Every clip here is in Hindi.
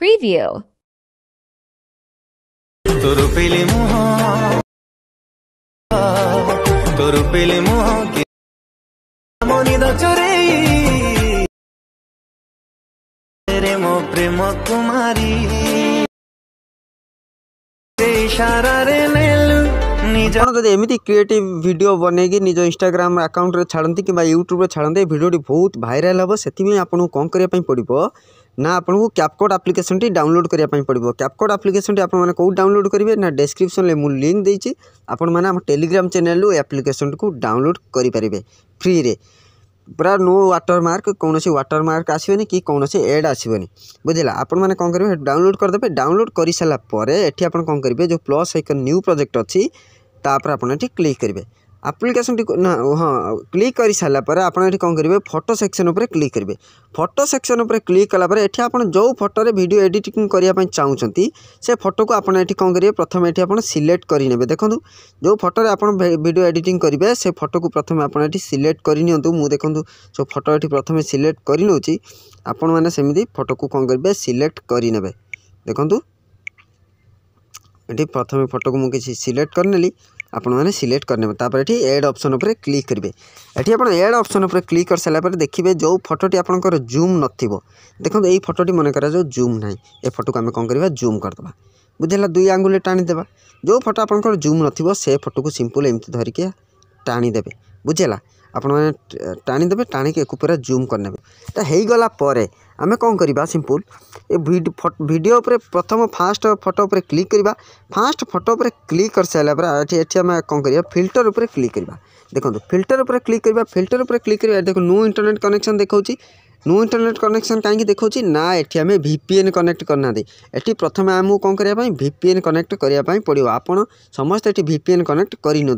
preview. প্রেম প্রেম কুমারী সারা রে নিজ যদি এমিতি ক্রিয়েটিভ ভিডিও বনাইকি নিজ ইনস্টাগ্রাম আকাউন্টরে ছাড়তে কিংবা ইউট্যুব্রে ছাড়তে ভিডিওটি বহুত ভাইরাল হব সেপাই আপনার কম করা পড়ব না আপনার ক্যাপকট আপ্লিকেসনটি ডাউনলোড করা পড়ব ক্যাপকট আপ্লিকেসনটি আপনার কেউ ডাউনলোড করবে না ডেসক্রিপশনরে মু লিঙ্ক দিয়েছি আপনার আমার টেলিগ্রাম চ্যানেল আপ্লিকেসনটি ডাউনলোড করে পারে ফ্রিরে ପୁରା ନୋ ୱାଟର ମାର୍କ କୌଣସି ୱାଟର ମାର୍କ ଆସିବନି କି କୌଣସି ଏଡ଼୍ ଆସିବନି ବୁଝିଲା ଆପଣମାନେ କ'ଣ କରିବେ ଡାଉନଲୋଡ଼୍ କରିଦେବେ ଡାଉନଲୋଡ଼୍ କରିସାରିଲା ପରେ ଏଠି ଆପଣ କ'ଣ କରିବେ ଯେଉଁ ପ୍ଲସ୍ ଆଇକନ୍ ନ୍ୟୁ ପ୍ରୋଜେକ୍ଟ ଅଛି ତାପରେ ଆପଣ ଏଠି କ୍ଲିକ୍ କରିବେ ଆପ୍ଲିକେସନ୍ଟି ହଁ କ୍ଲିକ୍ କରିସାରିଲା ପରେ ଆପଣ ଏଠି କ'ଣ କରିବେ ଫଟୋ ସେକ୍ସନ୍ ଉପରେ କ୍ଲିକ୍ କରିବେ ଫଟୋ ସେକ୍ସନ୍ ଉପରେ କ୍ଲିକ୍ କଲା ପରେ ଏଠି ଆପଣ ଯେଉଁ ଫଟୋରେ ଭିଡ଼ିଓ ଏଡ଼ିଟିଂ କରିବା ପାଇଁ ଚାହୁଁଛନ୍ତି ସେ ଫଟୋକୁ ଆପଣ ଏଠି କ'ଣ କରିବେ ପ୍ରଥମେ ଏଠି ଆପଣ ସିଲେକ୍ଟ କରିନେବେ ଦେଖନ୍ତୁ ଯେଉଁ ଫଟୋରେ ଆପଣ ଭିଡ଼ିଓ ଏଡ଼ିଟିଂ କରିବେ ସେ ଫଟୋକୁ ପ୍ରଥମେ ଆପଣ ଏଠି ସିଲେକ୍ଟ କରିନିଅନ୍ତୁ ମୁଁ ଦେଖନ୍ତୁ ଯେଉଁ ଫଟୋ ଏଠି ପ୍ରଥମେ ସିଲେକ୍ଟ କରିନେଉଛି ଆପଣମାନେ ସେମିତି ଫଟୋକୁ କ'ଣ କରିବେ ସିଲେକ୍ଟ କରିନେବେ ଦେଖନ୍ତୁ ଏଠି ପ୍ରଥମେ ଫଟୋକୁ ମୁଁ କିଛି ସିଲେକ୍ଟ କରିନେଲି ଆପଣମାନେ ସିଲେକ୍ଟ କରିନେବେ ତାପରେ ଏଠି ଏଡ଼୍ ଅପସନ୍ ଉପରେ କ୍ଲିକ୍ କରିବେ ଏଠି ଆପଣ ଏଡ଼୍ ଅପସନ୍ ଉପରେ କ୍ଲିକ୍ କରିସାରିଲା ପରେ ଦେଖିବେ ଯେଉଁ ଫଟୋଟି ଆପଣଙ୍କର ଜୁମ୍ ନଥିବ ଦେଖନ୍ତୁ ଏଇ ଫଟୋଟି ମନେ କରାଯାଉ ଜୁମ୍ ନାହିଁ ଏ ଫଟୋକୁ ଆମେ କ'ଣ କରିବା ଜୁମ୍ କରିଦେବା ବୁଝିଲା ଦୁଇ ଆଙ୍ଗୁଳିରେ ଟାଣିଦେବା ଯେଉଁ ଫଟୋ ଆପଣଙ୍କର ଜୁମ୍ ନଥିବ ସେ ଫଟୋକୁ ସିମ୍ପଲ୍ ଏମିତି ଧରିକି ଟାଣିଦେବେ ବୁଝିଲା ଆପଣମାନେ ଟାଣିଦେବେ ଟାଣିକି ଏକୁ ପୁରା ଜୁମ୍ କରିନେବେ ତା ହେଇଗଲା ପରେ ଆମେ କ'ଣ କରିବା ସିମ୍ପୁଲ୍ ଏ ଭିଡ଼ିଓ ଉପରେ ପ୍ରଥମ ଫାଷ୍ଟ ଫଟୋ ଉପରେ କ୍ଲିକ୍ କରିବା ଫାଷ୍ଟ ଫଟୋ ଉପରେ କ୍ଲିକ୍ କରିସାରିଲା ପରେ ଏଠି ଏଠି ଆମେ କ'ଣ କରିବା ଫିଲ୍ଟର ଉପରେ କ୍ଲିକ୍ କରିବା ଦେଖନ୍ତୁ ଫିଲ୍ଟର ଉପରେ କ୍ଲିକ୍ କରିବା ଫିଲ୍ଟର ଉପରେ କ୍ଲିକ୍ କରିବା ଦେଖ ନୋ ଇଣ୍ଟରନେଟ୍ କନେକ୍ସନ୍ ଦେଖାଉଛି नो इंटरनेट कनेक्शन कहीं देखा ना ये आम भिपीएन कनेक्ट करना ये प्रथम आमको कौन करने भिपीएन कनेक्ट करने पड़ो आप समस्त ये भिपीएन कनेक्ट करनु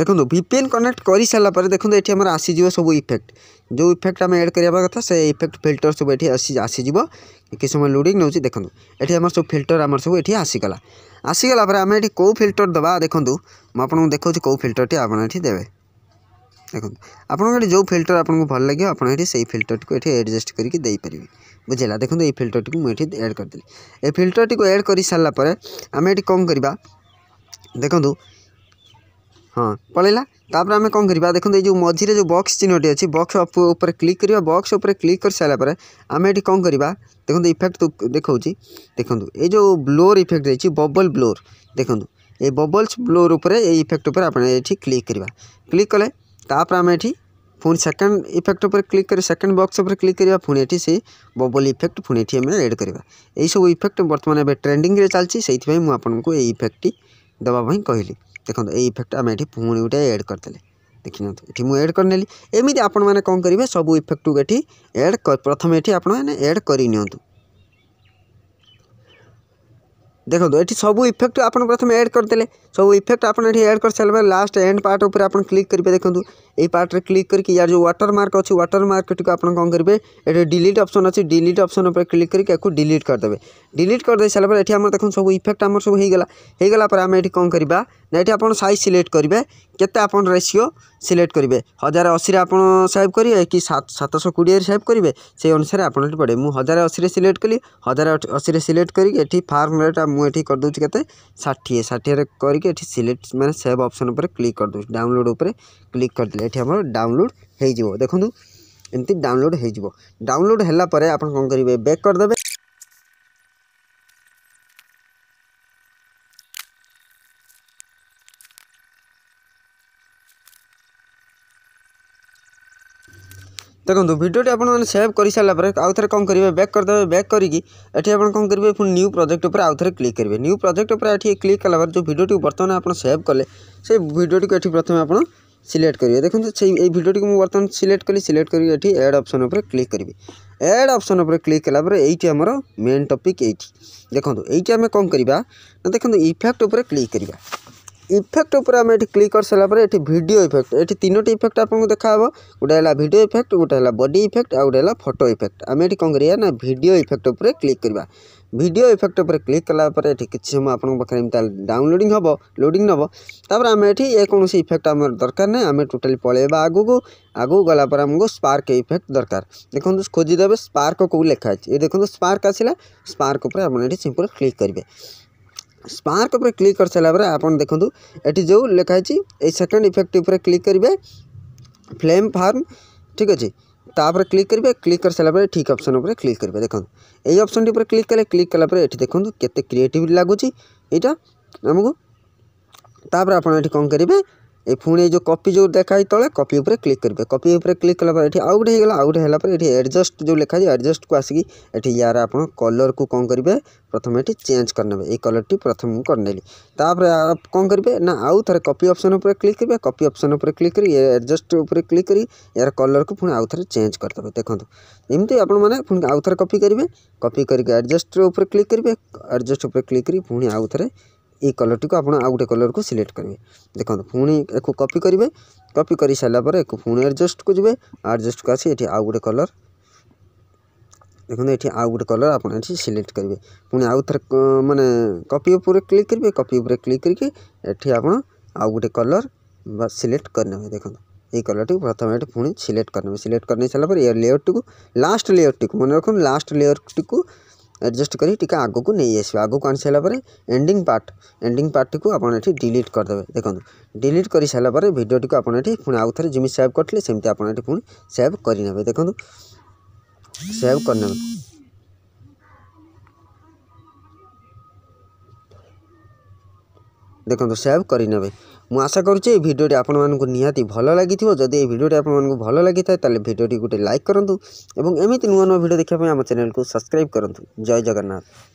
ଦେଖନ୍ତୁ ଭି ପି ଏନ୍ କନେକ୍ଟ କରିସାରିଲା ପରେ ଦେଖନ୍ତୁ ଏଠି ଆମର ଆସିଯିବ ସବୁ ଇଫେକ୍ଟ ଯେଉଁ ଇଫେକ୍ଟ ଆମେ ଏଡ଼୍ କରିବା କଥା ସେ ଇଫେକ୍ଟ ଫିଲ୍ଟର ସବୁ ଏଠି ଆସି ଆସିଯିବ କିଛି ସମୟ ଲୋଡ଼ିଂ ନେଉଛି ଦେଖନ୍ତୁ ଏଠି ଆମର ସବୁ ଫିଲ୍ଟର ଆମର ସବୁ ଏଠି ଆସିଗଲା ଆସିଗଲା ପରେ ଆମେ ଏଠି କେଉଁ ଫିଲ୍ଟର ଦେବା ଦେଖନ୍ତୁ ମୁଁ ଆପଣଙ୍କୁ ଦେଖାଉଛି କେଉଁ ଫିଲ୍ଟରଟି ଆପଣ ଏଠି ଦେବେ ଦେଖନ୍ତୁ ଆପଣଙ୍କ ଏଠି ଯେଉଁ ଫିଲ୍ଟର ଆପଣଙ୍କୁ ଭଲ ଲାଗିବ ଆପଣ ଏଠି ସେଇ ଫିଲ୍ଟରଟିକୁ ଏଠି ଆଡ଼ଜଷ୍ଟ କରିକି ଦେଇପାରିବେ ବୁଝିଲା ଦେଖନ୍ତୁ ଏଇ ଫିଲ୍ଟରଟିକୁ ମୁଁ ଏଠି ଆଡ଼୍ କରିଦେଲି ଏ ଫିଲ୍ଟରଟିକୁ ଆଡ଼୍ କରିସାରିଲା ପରେ ଆମେ ଏଠି କ'ଣ କରିବା ଦେଖନ୍ତୁ हाँ पलैलापर आम कौन कर देखते जो मझे जो बक्स चिन्हटी अच्छी बक्स क्लिक कर बक्स क्लिक कर सारापर आम ये कौन करवा देखते इफेक्ट तो देखा देखो ये जो ब्लोर इफेक्ट रही बबल ब्लोर देखो ये बबल्स ब्लोर उपर ये इफेक्ट पर क्लिक करवा क्लिक कले आम ये पुणी सेकेंड इफेक्ट पर क्लिक कर सेकेंड बक्स पर क्लिक करवा पुणी एटी से बबल इफेक्ट पुणी आम एड करवा यू इफेक्ट बर्तमान एवं ट्रेंडिंग में चलती से मुझे ये इफेक्ट देवाई कहली ଦେଖନ୍ତୁ ଏଇ ଇଫେକ୍ଟ ଆମେ ଏଠି ପୁଣି ଗୋଟେ ଏଡ଼୍ କରିଦେଲେ ଦେଖିନିଅନ୍ତୁ ଏଠି ମୁଁ ଏଡ଼୍ କରିନେଲି ଏମିତି ଆପଣମାନେ କ'ଣ କରିବେ ସବୁ ଇଫେକ୍ଟକୁ ଏଠି ଏଡ଼୍ ପ୍ରଥମେ ଏଠି ଆପଣମାନେ ଏଡ଼୍ କରିନିଅନ୍ତୁ ଦେଖନ୍ତୁ ଏଠି ସବୁ ଇଫେକ୍ଟ ଆପଣ ପ୍ରଥମେ ଏଡ଼୍ କରିଦେଲେ ସବୁ ଇଫେକ୍ଟ ଆପଣ ଏଠି ଏଡ଼୍ କରିସାରିଲା ପରେ ଲାଷ୍ଟ ଏଣ୍ଡ ପାର୍ଟ ଉପରେ ଆପଣ କ୍ଲିକ୍ କରିବେ ଦେଖନ୍ତୁ ଏଇ ପାର୍ଟରେ କ୍ଲିକ୍ କରିକି ୟାର ଯେଉଁ ୱାଟର ମାର୍କ ଅଛି ୱାଟର ମାର୍କଟିକୁ ଆପଣ କ'ଣ କରିବେ ଏଠି ଡିଲିଟ୍ ଅପସନ୍ ଅଛି ଡିଲିଟ୍ ଅପସନ୍ ଉପରେ କ୍ଲିକ୍ କରିକି ୟାକୁ ଡିଲିଟ୍ କରିଦେବେ ଡିଲିଟ୍ କରିଦେଇ ସାରିଲା ପରେ ଏଠି ଆମର ଦେଖନ୍ତୁ ସବୁ ଇଫେକ୍ଟ ଆମର ସବୁ ହେଇଗଲା ହେଇଗଲା ପରେ ଆମେ ଏଠି କ'ଣ କରିବା ନା ଏଠି ଆପଣ ସାଇଜ୍ ସିଲେକ୍ଟ କରିବେ କେତେ ଆପଣ ରେସିଓ ସିଲେକ୍ଟ କରିବେ ହଜାର ଅଶୀରେ ଆପଣ ସେଭ୍ କରିବେ କି ସାତଶହ କୋଡ଼ିଏରେ ସେଭ୍ କରିବେ ସେଇ ଅନୁସାରେ ଆପଣ ଏଠି ପଡ଼ିବେ ମୁଁ ହଜାର ଅଶୀରେ ସିଲେକ୍ଟ କଲି ହଜାର ଅଶୀରେ ସିଲେକ୍ଟ କରିକି ଏଠି ଫାର୍ମ ରେଟ୍ ମୁଁ ମୁଁ ଏଠି କରିଦେଉଛି କେତେ ଷାଠିଏ ଷାଠିଏରେ କରିକି ଏଠି ସିଲେକ୍ଟ ମାନେ ସେଭ୍ ଅପସନ୍ ଉପରେ କ୍ଲିକ୍ କରିଦେଉଛି ଡାଉନଲୋଡ଼୍ ଉପରେ କ୍ଲିକ୍ କରିଦେଲେ ଏଠି ଆମର ଡାଉନଲୋଡ଼୍ ହେଇଯିବ ଦେଖନ୍ତୁ ଏମିତି ଡାଉନଲୋଡ଼୍ ହେଇଯିବ ଡାଉନଲୋଡ଼୍ ହେଲା ପରେ ଆପଣ କ'ଣ କରିବେ ବ୍ୟାକ୍ କରିଦେବେ देखो भिडियो आपने सेव कर सारापर आउ थे कौन करेंगे बैक करदे बैक करके कौन करेंगे फिर न्यू प्रोजेक्ट पर आउ थे क्लिक करेंगे न्यू प्रोजेक्ट पर क्लिक कालापर जो भिडियो बर्तमान आपड़ सेव कले से भिडियोट को प्रथम आप सिलेक्ट करेंगे देखते ये भिडियो को बर्तन सिलेक्ट कली सिलेक्ट करके एड अप्सन क्लिक करी एड अप्सन क्लिक कालापर ये आम मेन टपिक ये देखो ये आम कौन करवा देखो इफेक्ट उपर क्लिक करवा ଇଫେକ୍ଟ ଉପରେ ଆମେ ଏଠି କ୍ଲିକ୍ କରିସାରିଲା ପରେ ଏଠି ଭିଡ଼ିଓ ଇଫେକ୍ଟ ଏଠି ତିନୋଟି ଇଫେକ୍ଟ ଆପଣଙ୍କୁ ଦେଖାହେବ ଗୋଟେ ହେଲା ଭିଡ଼ିଓ ଇଫେକ୍ଟ ଗୋଟେ ହେଲା ବଡି ଇଫେକ୍ଟ ଆଉ ଗୋଟେ ହେଲା ଫଟୋ ଇଫେକ୍ଟ ଆମେ ଏଠି କ'ଣ କରିବା ନା ଭିଡ଼ିଓ ଇଫେକ୍ଟ ଉପରେ କ୍ଲିକ୍ କରିବା ଭିଡ଼ିଓ ଇଫେକ୍ଟ ଉପରେ କ୍ଲିକ୍ କଲା ପରେ ଏଠି କିଛି ସମୟ ଆପଣଙ୍କ ପାଖରେ ଏମିତି ଡାଉନଲୋଡ଼ିଂ ହେବ ଲୋଡ଼ିଂ ନେବ ତାପରେ ଆମେ ଏଠି ଯେକୌଣସି ଇଫେକ୍ଟ ଆମର ଦରକାର ନାହିଁ ଆମେ ଟୋଟାଲି ପଳେଇବା ଆଗକୁ ଆଗକୁ ଗଲା ପରେ ଆମକୁ ସ୍ପାର୍କ ଇଫେକ୍ଟ ଦରକାର ଦେଖନ୍ତୁ ଖୋଜିଦେବେ ସ୍ପାର୍କ କେଉଁ ଲେଖା ଅଛି ଏ ଦେଖନ୍ତୁ ସ୍ପାର୍କ ଆସିଲା ସ୍ପାର୍କ ଉପରେ ଆପଣ ଏଠି ସିମ୍ପଲ୍ କ୍ଲିକ୍ କରିବେ स्पार्क उपर क्लिक कर सारापर आप देखो ये जो लिखाई ये सेकेंड इफेक्ट उपर क्लिक करेंगे फ्लेम फार्म ठीक अच्छे तापर क्लिक करेंगे क्लिक कर सारापर ठीक अप्सन क्लिक करेंगे देखो ये अप्सन टी क्लिक कले क्लिक कालापर ये देखो के लगुच यहाँ आमको तापर आप कौन करेंगे ये पुणी जो कॉपी जो देखाई तले कॉपी ऊपर क्लिक करबे कॉपी ऊपर क्लिक करला पर एठी आउट हेगला आउट हेला पर एठी एडजस्ट जो लेखा है एडजस्ट को आसी एठी यार आपन कलर को कोन करबे प्रथम एठी चेंज करनबे ए कलर टी प्रथम करनेली तापर आप कोन करबे ना आउ थरे कॉपी ऑप्शन ऊपर क्लिक करबे कॉपी ऑप्शन ऊपर क्लिक करी एडजस्ट ऊपर क्लिक करी यार कलर को पुणी आउ थरे चेंज कर देबे देखंथ एमते तो। आपन माने पुणी आउ थरे कॉपी करबे कॉपी करके एडजस्ट ऊपर क्लिक करबे एडजस्ट ऊपर क्लिक करी पुणी आउ थरे ये कलर टी आप आउ गोटे कलर को सिलेक्ट करेंगे देखो पुणी एक कपि करेंगे कपि कर सारापर एक पुणी एडजस्ट को जब आडजस्ट को आस आउ गोटे कलर देखो ये आउ गोटे कलर आप सिलेक्ट करेंगे पुणी आउ थे मानने उपर क्लिक करेंगे कपिपुर क्लिक करके ये आप गोटे कलर बा सिलेक्ट करेंगे देखो ये कलर टी प्रथम ये पुणी सिलेक्ट करेंगे सिलेक्ट कर सारापर पर लेयर टी लास्ट लेयर टी मन रख लास्ट लेयर टी ଆଡ଼ଜଷ୍ଟ କରି ଟିକେ ଆଗକୁ ନେଇ ଆସିବେ ଆଗକୁ ଆଣି ସାରିଲା ପରେ ଏଣ୍ଡିଂ ପାର୍ଟ ଏଣ୍ଡିଂ ପାର୍ଟଟିକୁ ଆପଣ ଏଠି ଡିଲିଟ୍ କରିଦେବେ ଦେଖନ୍ତୁ ଡିଲିଟ୍ କରିସାରିଲା ପରେ ଭିଡ଼ିଓଟିକୁ ଆପଣ ଏଠି ପୁଣି ଆଉ ଥରେ ଯେମିତି ସେଭ୍ କରିଥିଲେ ସେମିତି ଆପଣ ଏଠି ପୁଣି ସେଭ୍ କରିନେବେ ଦେଖନ୍ତୁ ସେଭ୍ କରିନେବେ ଦେଖନ୍ତୁ ସେଭ୍ କରିନେବେ ମୁଁ ଆଶା କରୁଛି ଏହି ଭିଡ଼ିଓଟି ଆପଣମାନଙ୍କୁ ନିହାତି ଭଲ ଲାଗିଥିବ ଯଦି ଏହି ଭିଡ଼ିଓଟି ଆପଣମାନଙ୍କୁ ଭଲ ଲାଗିଥାଏ ତାହେଲେ ଭିଡ଼ିଓଟି ଗୋଟେ ଲାଇକ୍ କରନ୍ତୁ ଏବଂ ଏମିତି ନୂଆ ନୂଆ ଭିଡ଼ିଓ ଦେଖିବା ପାଇଁ ଆମ ଚ୍ୟାନେଲକୁ ସବସ୍କ୍ରାଇବ୍ କରନ୍ତୁ ଜୟ ଜଗନ୍ନାଥ